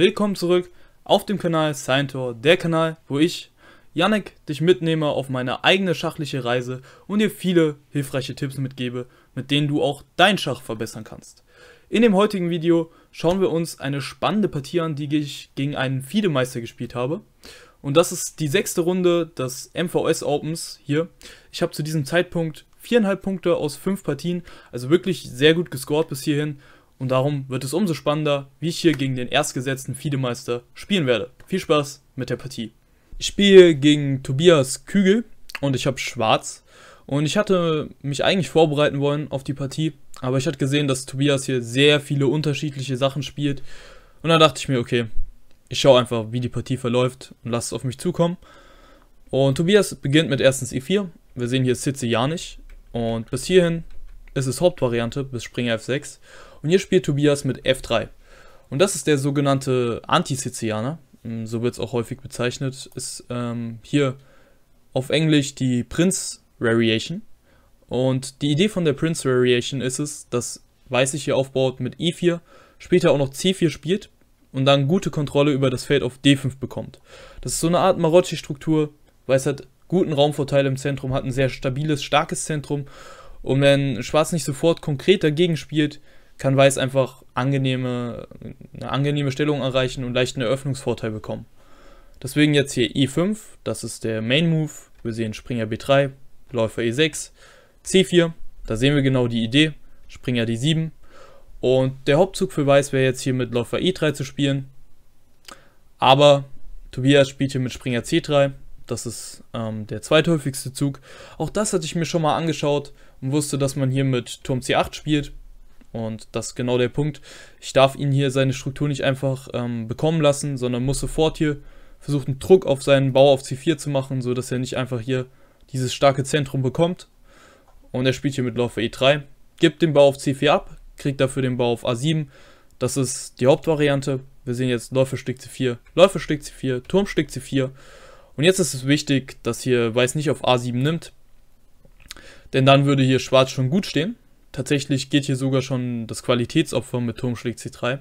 Willkommen zurück auf dem Kanal Scientor, der Kanal, wo ich, Yannick, dich mitnehme auf meine eigene schachliche Reise und dir viele hilfreiche Tipps mitgebe, mit denen du auch dein Schach verbessern kannst. In dem heutigen Video schauen wir uns eine spannende Partie an, die ich gegen einen Fiedemeister gespielt habe. Und das ist die sechste Runde des MVS Opens hier. Ich habe zu diesem Zeitpunkt viereinhalb Punkte aus fünf Partien, also wirklich sehr gut gescored bis hierhin und darum wird es umso spannender, wie ich hier gegen den erstgesetzten Fiedemeister spielen werde. Viel Spaß mit der Partie. Ich spiele gegen Tobias Kügel und ich habe Schwarz. Und ich hatte mich eigentlich vorbereiten wollen auf die Partie, aber ich hatte gesehen, dass Tobias hier sehr viele unterschiedliche Sachen spielt. Und dann dachte ich mir, okay, ich schaue einfach, wie die Partie verläuft und lasse es auf mich zukommen. Und Tobias beginnt mit erstens E4. Wir sehen hier Sitze ja nicht. Und bis hierhin ist es Hauptvariante, bis Springer F6. Und hier spielt Tobias mit F3. Und das ist der sogenannte Anti-Sizilianer, hm, so wird es auch häufig bezeichnet, ist ähm, hier auf Englisch die Prince Variation. Und die Idee von der Prince Variation ist es, dass Weiß sich hier aufbaut mit E4, später auch noch C4 spielt und dann gute Kontrolle über das Feld auf D5 bekommt. Das ist so eine Art marocci struktur Weiß hat guten Raumvorteil im Zentrum, hat ein sehr stabiles, starkes Zentrum. Und wenn Schwarz nicht sofort konkret dagegen spielt, kann Weiß einfach angenehme, eine angenehme Stellung erreichen und leichten Eröffnungsvorteil bekommen. Deswegen jetzt hier E5, das ist der Main Move. Wir sehen Springer B3, Läufer E6, C4, da sehen wir genau die Idee, Springer D7. Und der Hauptzug für Weiß wäre jetzt hier mit Läufer E3 zu spielen. Aber Tobias spielt hier mit Springer C3, das ist ähm, der zweithäufigste Zug. Auch das hatte ich mir schon mal angeschaut und wusste, dass man hier mit Turm C8 spielt. Und das ist genau der Punkt. Ich darf ihn hier seine Struktur nicht einfach ähm, bekommen lassen, sondern muss sofort hier versuchen, Druck auf seinen Bau auf C4 zu machen, sodass er nicht einfach hier dieses starke Zentrum bekommt. Und er spielt hier mit Läufer E3, gibt den Bau auf C4 ab, kriegt dafür den Bau auf A7. Das ist die Hauptvariante. Wir sehen jetzt Läufer Läuferstück C4, Läufer Läuferstück C4, Turm Turmstück C4. Und jetzt ist es wichtig, dass hier Weiß nicht auf A7 nimmt. Denn dann würde hier Schwarz schon gut stehen. Tatsächlich geht hier sogar schon das Qualitätsopfer mit Turm schlägt C3.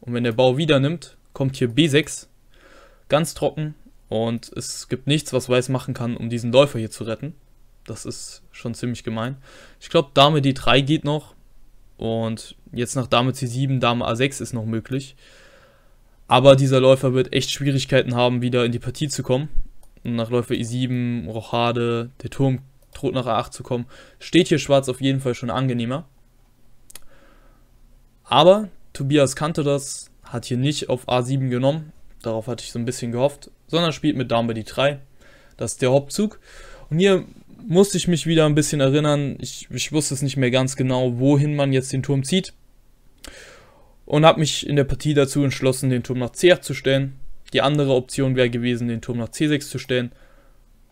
Und wenn der Bau wieder nimmt, kommt hier B6. Ganz trocken. Und es gibt nichts, was Weiß machen kann, um diesen Läufer hier zu retten. Das ist schon ziemlich gemein. Ich glaube, Dame D3 geht noch. Und jetzt nach Dame C7, Dame A6 ist noch möglich. Aber dieser Läufer wird echt Schwierigkeiten haben, wieder in die Partie zu kommen. Und nach Läufer E7, Rochade, der Turm droht nach A8 zu kommen. Steht hier schwarz auf jeden Fall schon angenehmer. Aber Tobias kannte das, hat hier nicht auf A7 genommen. Darauf hatte ich so ein bisschen gehofft. Sondern spielt mit Dame D3. Das ist der Hauptzug. Und hier musste ich mich wieder ein bisschen erinnern. Ich, ich wusste es nicht mehr ganz genau, wohin man jetzt den Turm zieht. Und habe mich in der Partie dazu entschlossen, den Turm nach C8 zu stellen. Die andere Option wäre gewesen, den Turm nach C6 zu stellen.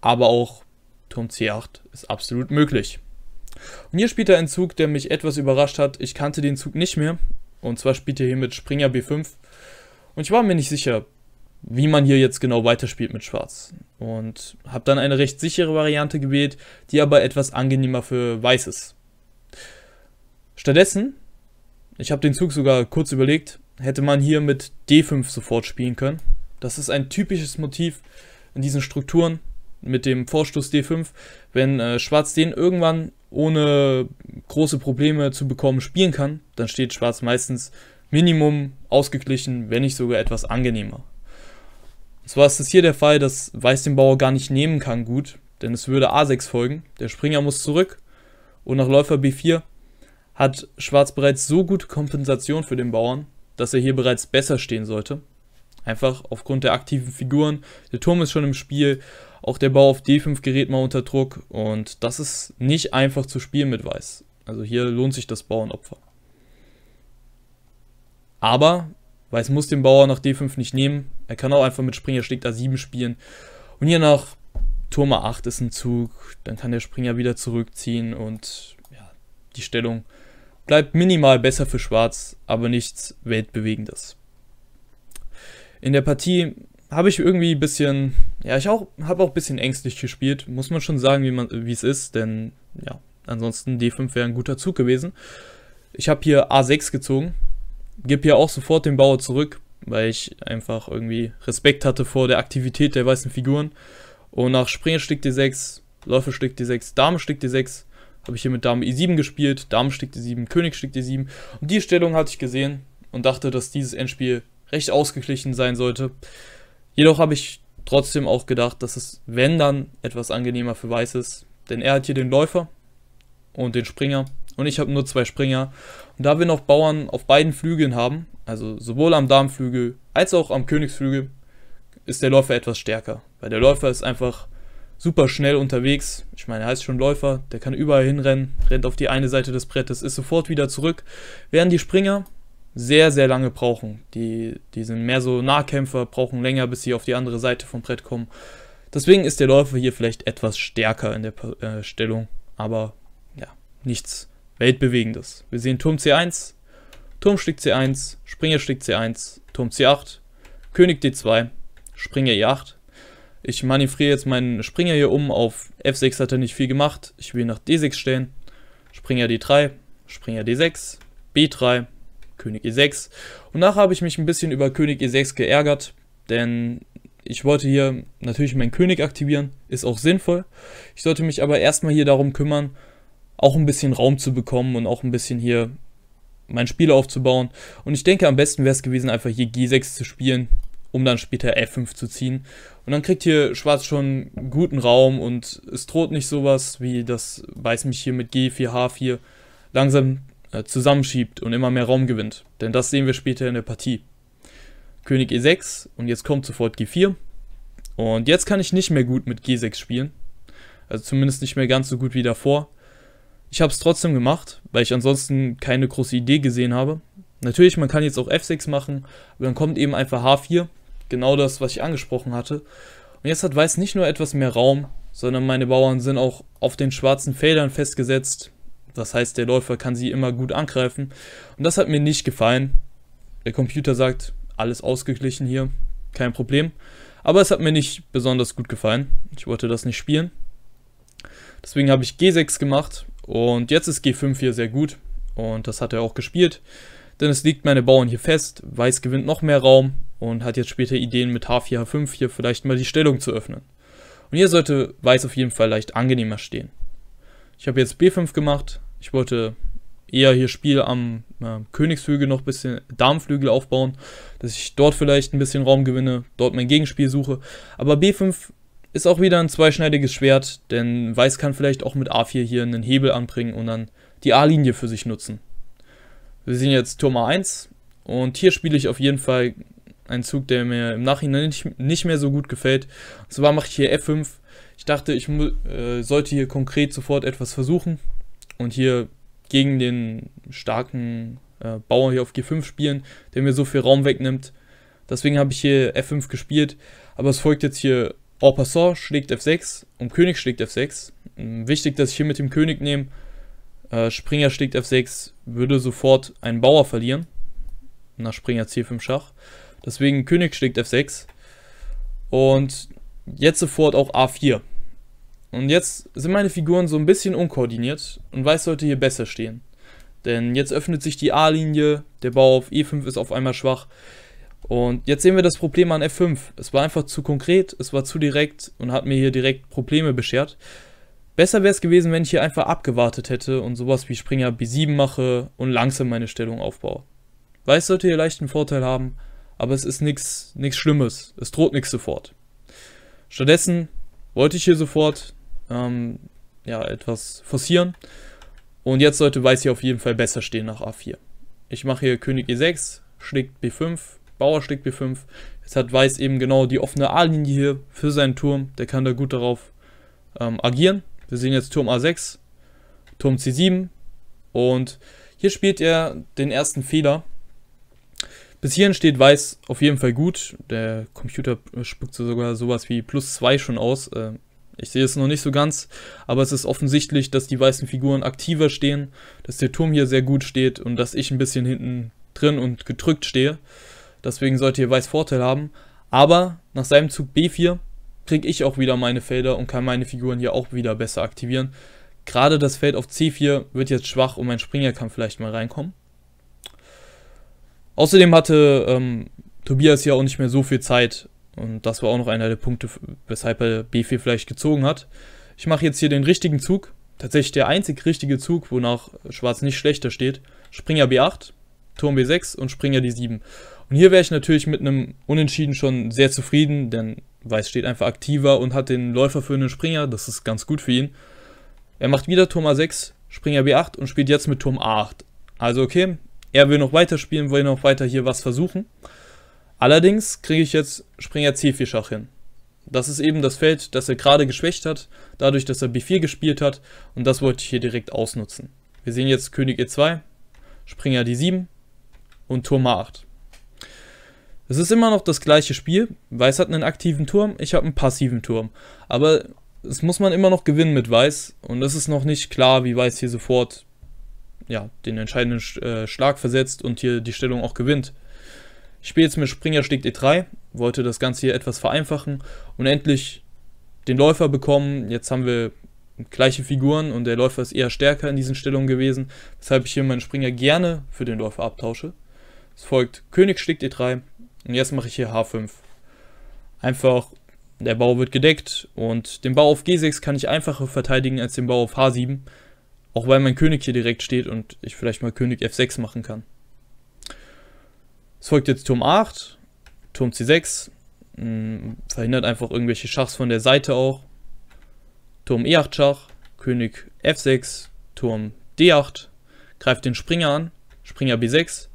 Aber auch Turm C8 ist absolut möglich. Und hier spielt er einen Zug, der mich etwas überrascht hat. Ich kannte den Zug nicht mehr. Und zwar spielt er hier mit Springer B5. Und ich war mir nicht sicher, wie man hier jetzt genau weiterspielt mit Schwarz. Und habe dann eine recht sichere Variante gewählt, die aber etwas angenehmer für Weiß ist. Stattdessen, ich habe den Zug sogar kurz überlegt, hätte man hier mit D5 sofort spielen können. Das ist ein typisches Motiv in diesen Strukturen, mit dem Vorstoß D5, wenn äh, Schwarz den irgendwann ohne große Probleme zu bekommen spielen kann, dann steht Schwarz meistens Minimum ausgeglichen, wenn nicht sogar etwas angenehmer. So ist es hier der Fall, dass Weiß den Bauer gar nicht nehmen kann gut, denn es würde A6 folgen, der Springer muss zurück und nach Läufer B4 hat Schwarz bereits so gute Kompensation für den Bauern, dass er hier bereits besser stehen sollte. Einfach aufgrund der aktiven Figuren. Der Turm ist schon im Spiel. Auch der Bau auf D5 gerät mal unter Druck. Und das ist nicht einfach zu spielen mit Weiß. Also hier lohnt sich das Bauernopfer. Aber Weiß muss den Bauer nach D5 nicht nehmen. Er kann auch einfach mit Springer schlägt A7 spielen. Und hier nach Turm A8 ist ein Zug. Dann kann der Springer wieder zurückziehen. Und ja, die Stellung bleibt minimal besser für Schwarz, aber nichts Weltbewegendes in der Partie habe ich irgendwie ein bisschen, ja, ich auch, habe auch ein bisschen ängstlich gespielt, muss man schon sagen, wie es ist, denn ja, ansonsten D5 wäre ein guter Zug gewesen. Ich habe hier A6 gezogen, gebe hier auch sofort den Bauer zurück, weil ich einfach irgendwie Respekt hatte vor der Aktivität der weißen Figuren. Und nach Springer Stick D6, Läufer Stick D6, Dame Stick D6 habe ich hier mit Dame E7 gespielt, Dame Stick D7, König Stick D7. Und die Stellung hatte ich gesehen und dachte, dass dieses Endspiel recht ausgeglichen sein sollte. Jedoch habe ich trotzdem auch gedacht, dass es, wenn dann, etwas angenehmer für Weiß ist. Denn er hat hier den Läufer und den Springer. Und ich habe nur zwei Springer. Und da wir noch Bauern auf beiden Flügeln haben, also sowohl am Darmflügel als auch am Königsflügel, ist der Läufer etwas stärker. Weil der Läufer ist einfach super schnell unterwegs. Ich meine, er heißt schon Läufer, der kann überall hinrennen, rennt auf die eine Seite des Brettes, ist sofort wieder zurück. Während die Springer sehr, sehr lange brauchen. Die, die sind mehr so Nahkämpfer, brauchen länger, bis sie auf die andere Seite vom Brett kommen. Deswegen ist der Läufer hier vielleicht etwas stärker in der äh, Stellung, aber ja, nichts Weltbewegendes. Wir sehen Turm C1, Turm schlägt C1, Springer schlägt C1, Turm C8, König D2, Springer E8. Ich manövriere jetzt meinen Springer hier um, auf F6 hat er nicht viel gemacht, ich will nach D6 stellen, Springer D3, Springer D6, B3, König E6. Und nachher habe ich mich ein bisschen über König E6 geärgert, denn ich wollte hier natürlich meinen König aktivieren, ist auch sinnvoll. Ich sollte mich aber erstmal hier darum kümmern, auch ein bisschen Raum zu bekommen und auch ein bisschen hier mein Spiel aufzubauen. Und ich denke, am besten wäre es gewesen, einfach hier G6 zu spielen, um dann später F5 zu ziehen. Und dann kriegt hier Schwarz schon guten Raum und es droht nicht sowas, wie das weiß mich hier mit G4, H4 langsam äh, zusammenschiebt und immer mehr Raum gewinnt. Denn das sehen wir später in der Partie. König E6 und jetzt kommt sofort G4. Und jetzt kann ich nicht mehr gut mit G6 spielen. Also zumindest nicht mehr ganz so gut wie davor. Ich habe es trotzdem gemacht, weil ich ansonsten keine große Idee gesehen habe. Natürlich, man kann jetzt auch F6 machen, aber dann kommt eben einfach H4. Genau das, was ich angesprochen hatte. Und jetzt hat Weiß nicht nur etwas mehr Raum, sondern meine Bauern sind auch auf den schwarzen Feldern festgesetzt. Das heißt, der Läufer kann sie immer gut angreifen. Und das hat mir nicht gefallen. Der Computer sagt, alles ausgeglichen hier, kein Problem. Aber es hat mir nicht besonders gut gefallen. Ich wollte das nicht spielen. Deswegen habe ich G6 gemacht und jetzt ist G5 hier sehr gut und das hat er auch gespielt. Denn es liegt meine Bauern hier fest, Weiß gewinnt noch mehr Raum und hat jetzt später Ideen mit H4, H5 hier vielleicht mal die Stellung zu öffnen. Und hier sollte Weiß auf jeden Fall leicht angenehmer stehen. Ich habe jetzt B5 gemacht. Ich wollte eher hier Spiel am äh, Königsflügel noch ein bisschen Darmflügel aufbauen, dass ich dort vielleicht ein bisschen Raum gewinne, dort mein Gegenspiel suche. Aber B5 ist auch wieder ein zweischneidiges Schwert, denn Weiß kann vielleicht auch mit A4 hier einen Hebel anbringen und dann die A-Linie für sich nutzen. Wir sehen jetzt Turm A1 und hier spiele ich auf jeden Fall einen Zug, der mir im Nachhinein nicht, nicht mehr so gut gefällt. Und zwar mache ich hier F5 ich dachte, ich äh, sollte hier konkret sofort etwas versuchen und hier gegen den starken äh, Bauer hier auf G5 spielen, der mir so viel Raum wegnimmt. Deswegen habe ich hier F5 gespielt, aber es folgt jetzt hier En passant schlägt F6 und König schlägt F6. Ähm, wichtig, dass ich hier mit dem König nehme. Äh, Springer schlägt F6, würde sofort einen Bauer verlieren. Nach Springer C5 Schach. Deswegen König schlägt F6. Und jetzt sofort auch A4. Und jetzt sind meine Figuren so ein bisschen unkoordiniert und Weiß sollte hier besser stehen. Denn jetzt öffnet sich die A-Linie, der Bau auf E5 ist auf einmal schwach. Und jetzt sehen wir das Problem an F5. Es war einfach zu konkret, es war zu direkt und hat mir hier direkt Probleme beschert. Besser wäre es gewesen, wenn ich hier einfach abgewartet hätte und sowas wie Springer B7 mache und langsam meine Stellung aufbaue. Weiß sollte hier leicht einen Vorteil haben, aber es ist nichts Schlimmes. Es droht nichts sofort. Stattdessen wollte ich hier sofort ähm, ja, etwas forcieren. Und jetzt sollte Weiß hier auf jeden Fall besser stehen nach A4. Ich mache hier König E6, schlägt B5, Bauer schlägt B5. Jetzt hat Weiß eben genau die offene A-Linie hier für seinen Turm. Der kann da gut darauf ähm, agieren. Wir sehen jetzt Turm A6, Turm C7. Und hier spielt er den ersten Fehler. Bis hierhin steht Weiß auf jeden Fall gut. Der Computer spuckt sogar sowas wie plus 2 schon aus. Ähm, ich sehe es noch nicht so ganz, aber es ist offensichtlich, dass die weißen Figuren aktiver stehen, dass der Turm hier sehr gut steht und dass ich ein bisschen hinten drin und gedrückt stehe. Deswegen sollte hier Weiß Vorteil haben. Aber nach seinem Zug B4 kriege ich auch wieder meine Felder und kann meine Figuren hier auch wieder besser aktivieren. Gerade das Feld auf C4 wird jetzt schwach und mein Springer kann vielleicht mal reinkommen. Außerdem hatte ähm, Tobias ja auch nicht mehr so viel Zeit, und das war auch noch einer der Punkte, weshalb er B4 vielleicht gezogen hat. Ich mache jetzt hier den richtigen Zug. Tatsächlich der einzig richtige Zug, wonach Schwarz nicht schlechter steht. Springer B8, Turm B6 und Springer D7. Und hier wäre ich natürlich mit einem Unentschieden schon sehr zufrieden, denn Weiß steht einfach aktiver und hat den Läufer für einen Springer. Das ist ganz gut für ihn. Er macht wieder Turm A6, Springer B8 und spielt jetzt mit Turm A8. Also okay, er will noch weiter spielen, will noch weiter hier was versuchen. Allerdings kriege ich jetzt Springer C4 Schach hin. Das ist eben das Feld, das er gerade geschwächt hat, dadurch, dass er B4 gespielt hat und das wollte ich hier direkt ausnutzen. Wir sehen jetzt König E2, Springer D7 und Turm A8. Es ist immer noch das gleiche Spiel. Weiß hat einen aktiven Turm, ich habe einen passiven Turm. Aber es muss man immer noch gewinnen mit Weiß und es ist noch nicht klar, wie Weiß hier sofort ja, den entscheidenden äh, Schlag versetzt und hier die Stellung auch gewinnt. Ich spiele jetzt mit Springer schlägt E3, wollte das Ganze hier etwas vereinfachen und endlich den Läufer bekommen. Jetzt haben wir gleiche Figuren und der Läufer ist eher stärker in diesen Stellungen gewesen, weshalb ich hier meinen Springer gerne für den Läufer abtausche. Es folgt König schlägt E3 und jetzt mache ich hier H5. Einfach, der Bau wird gedeckt und den Bau auf G6 kann ich einfacher verteidigen als den Bau auf H7, auch weil mein König hier direkt steht und ich vielleicht mal König F6 machen kann. Es folgt jetzt Turm 8, Turm C6, mh, mm, verhindert einfach irgendwelche Schachs von der Seite auch. Turm E8 Schach, König F6, Turm D8, greift den Springer an, Springer B6.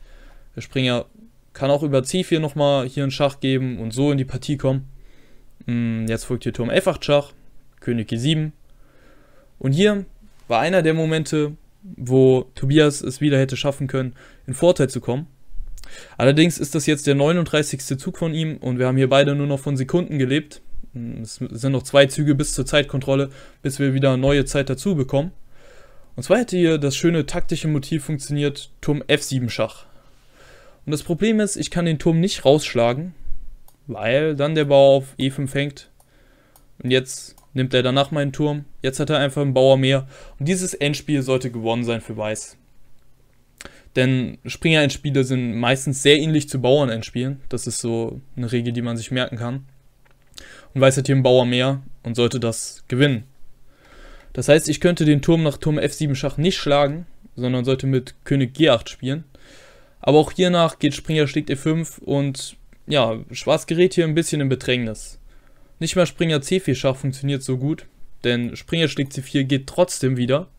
Der Springer kann auch über C4 nochmal hier einen Schach geben und so in die Partie kommen. Mh, mm, jetzt folgt hier Turm F8 Schach, König G7. Und hier war einer der Momente, wo Tobias es wieder hätte schaffen können, in Vorteil zu kommen. Allerdings ist das jetzt der 39. Zug von ihm und wir haben hier beide nur noch von Sekunden gelebt. Hm, es sind noch zwei Züge bis zur Zeitkontrolle, bis wir wieder neue Zeit dazu bekommen. Und zwar hätte hier das schöne taktische Motiv funktioniert, Turm F7 Schach. Und das Problem ist, ich kann den Turm nicht rausschlagen, weil dann der Bauer auf E5 fängt. Und jetzt nimmt er danach meinen Turm. Jetzt hat er einfach einen Bauer mehr. Und dieses Endspiel sollte gewonnen sein für Weiß. Denn Springer-Endspiele sind meistens sehr ähnlich zu Bauern-Endspielen. Das ist so eine Regel, die man sich merken kann. Und weiß der Team Bauer mehr und sollte das gewinnen. Das heißt, ich könnte den Turm nach Turm F7 Schach nicht schlagen, sondern sollte mit König G8 spielen. Aber auch hiernach geht Springer schlägt E5 und ja, Schwarz gerät hier ein bisschen in Bedrängnis. Nicht mal Springer C4 Schach funktioniert so gut, denn Springer schlägt C4 geht trotzdem wieder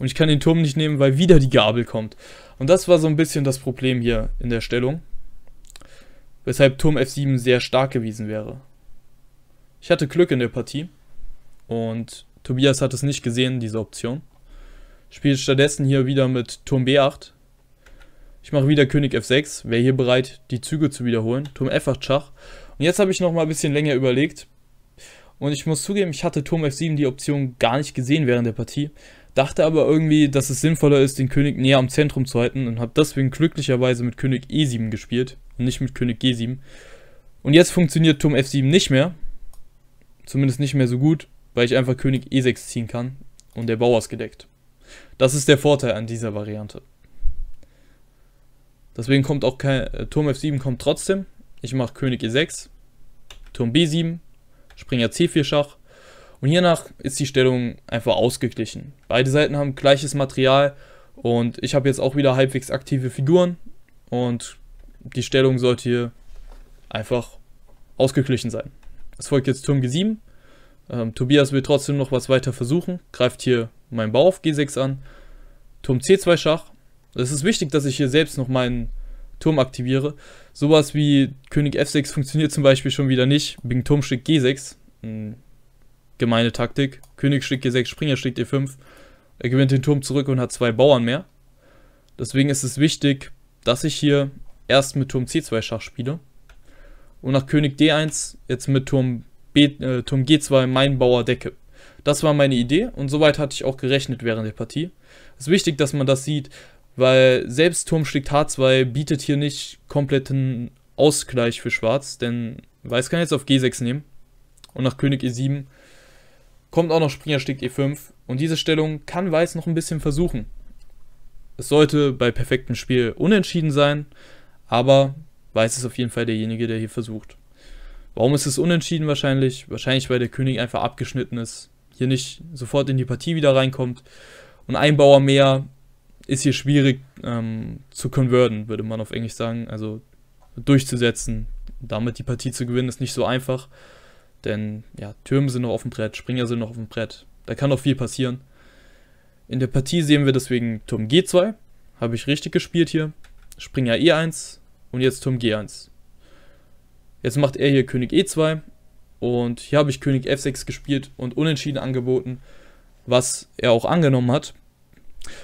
und ich kann den Turm nicht nehmen, weil wieder die Gabel kommt. Und das war so ein bisschen das Problem hier in der Stellung. Weshalb Turm F7 sehr stark gewesen wäre. Ich hatte Glück in der Partie. Und Tobias hat es nicht gesehen, diese Option. Spiele stattdessen hier wieder mit Turm B8. Ich mache wieder König F6. Wäre hier bereit, die Züge zu wiederholen. Turm F8 Schach. Und jetzt habe ich noch mal ein bisschen länger überlegt. Und ich muss zugeben, ich hatte Turm F7 die Option gar nicht gesehen während der Partie dachte aber irgendwie, dass es sinnvoller ist, den König näher am Zentrum zu halten und habe deswegen glücklicherweise mit König E7 gespielt und nicht mit König G7. Und jetzt funktioniert Turm F7 nicht mehr, zumindest nicht mehr so gut, weil ich einfach König E6 ziehen kann und der Bauer ist gedeckt. Das ist der Vorteil an dieser Variante. Deswegen kommt auch kein, äh, Turm F7 kommt trotzdem. Ich mache König E6, Turm B7, Springer C4 Schach, und hiernach ist die Stellung einfach ausgeglichen. Beide Seiten haben gleiches Material und ich habe jetzt auch wieder halbwegs aktive Figuren und die Stellung sollte hier einfach ausgeglichen sein. Es folgt jetzt Turm G7. Ähm, Tobias will trotzdem noch was weiter versuchen, greift hier meinen Bau auf G6 an. Turm C2 Schach. Es ist wichtig, dass ich hier selbst noch meinen Turm aktiviere. Sowas wie König F6 funktioniert zum Beispiel schon wieder nicht, wegen Turmstück G6. Gemeine Taktik. König schlägt G6, Springer schlägt E5. Er gewinnt den Turm zurück und hat zwei Bauern mehr. Deswegen ist es wichtig, dass ich hier erst mit Turm C2 Schach spiele. Und nach König D1 jetzt mit Turm, B, äh, Turm G2 meinen Bauer decke. Das war meine Idee und soweit hatte ich auch gerechnet während der Partie. Es ist wichtig, dass man das sieht, weil selbst Turm schlägt H2 bietet hier nicht kompletten Ausgleich für Schwarz, denn Weiß kann jetzt auf G6 nehmen und nach König E7 Kommt auch noch Springer schlägt E5 und diese Stellung kann Weiß noch ein bisschen versuchen. Es sollte bei perfektem Spiel unentschieden sein, aber Weiß ist auf jeden Fall derjenige, der hier versucht. Warum ist es unentschieden wahrscheinlich? Wahrscheinlich, weil der König einfach abgeschnitten ist, hier nicht sofort in die Partie wieder reinkommt und ein Bauer mehr ist hier schwierig ähm, zu konverten, würde man auf Englisch sagen, also durchzusetzen. Damit die Partie zu gewinnen ist nicht so einfach. Denn ja, Türme sind noch auf dem Brett, Springer sind noch auf dem Brett. Da kann noch viel passieren. In der Partie sehen wir deswegen Turm G2. Habe ich richtig gespielt hier. Springer E1 und jetzt Turm G1. Jetzt macht er hier König E2 und hier habe ich König F6 gespielt und unentschieden angeboten, was er auch angenommen hat.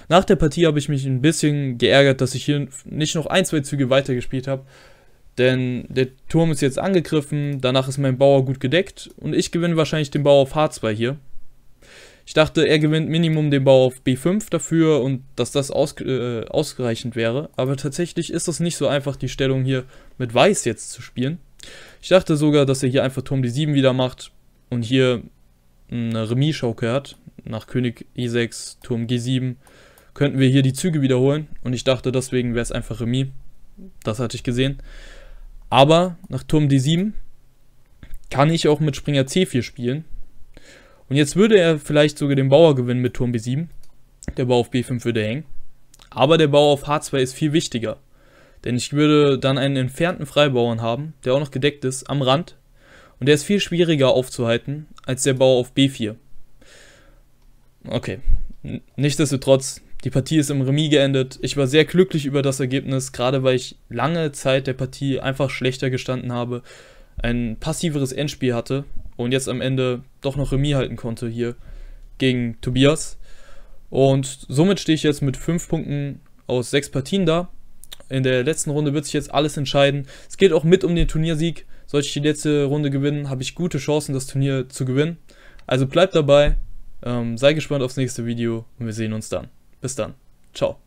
Nach der Partie habe ich mich ein bisschen geärgert, dass ich hier nicht noch ein, zwei Züge weitergespielt habe, denn der Turm ist jetzt angegriffen, danach ist mein Bauer gut gedeckt und ich gewinne wahrscheinlich den Bauer auf H2 hier. Ich dachte, er gewinnt Minimum den Bauer auf B5 dafür und dass das aus, äh, ausreichend wäre. Aber tatsächlich ist es nicht so einfach, die Stellung hier mit Weiß jetzt zu spielen. Ich dachte sogar, dass er hier einfach Turm D7 wieder macht und hier eine Remis-Schauke hat. Nach König E6, Turm G7 könnten wir hier die Züge wiederholen. Und ich dachte, deswegen wäre es einfach Remis. Das hatte ich gesehen. Aber nach Turm D7 kann ich auch mit Springer C4 spielen. Und jetzt würde er vielleicht sogar den Bauer gewinnen mit Turm B7. Der Bauer auf B5 würde hängen. Aber der Bauer auf H2 ist viel wichtiger. Denn ich würde dann einen entfernten Freibauern haben, der auch noch gedeckt ist, am Rand. Und der ist viel schwieriger aufzuhalten als der Bauer auf B4. Okay. Nichtsdestotrotz, die Partie ist im Remis geendet. Ich war sehr glücklich über das Ergebnis, gerade weil ich lange Zeit der Partie einfach schlechter gestanden habe, ein passiveres Endspiel hatte und jetzt am Ende doch noch Remis halten konnte hier gegen Tobias. Und somit stehe ich jetzt mit 5 Punkten aus 6 Partien da. In der letzten Runde wird sich jetzt alles entscheiden. Es geht auch mit um den Turniersieg. Sollte ich die letzte Runde gewinnen, habe ich gute Chancen, das Turnier zu gewinnen. Also bleibt dabei, ähm, sei gespannt aufs nächste Video und wir sehen uns dann. Bis dann. Ciao.